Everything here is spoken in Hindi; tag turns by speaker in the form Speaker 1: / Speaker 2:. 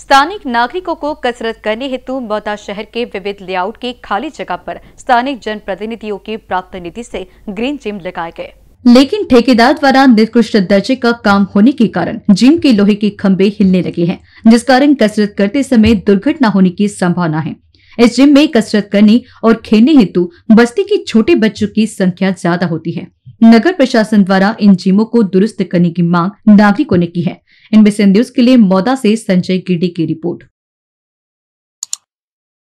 Speaker 1: स्थानिक नागरिकों को कसरत करने हेतु मोहता शहर के विविध लेआउट की खाली जगह पर स्थानिक जनप्रतिनिधियों की प्राप्त निधि से ग्रीन जिम लगाए गए लेकिन ठेकेदार द्वारा निकृष्ट दर्जे का काम होने के कारण जिम के लोहे के खम्भे हिलने लगे हैं जिस कारण कसरत करते समय दुर्घटना होने की संभावना है इस जिम में कसरत करने और खेलने हेतु बस्ती के छोटे बच्चों की संख्या ज्यादा होती है नगर प्रशासन द्वारा इन जिमों को दुरुस्त करने की मांग नागरिकों ने की है इनमें से न्यूज के लिए मौदा से संजय गिरडी की रिपोर्ट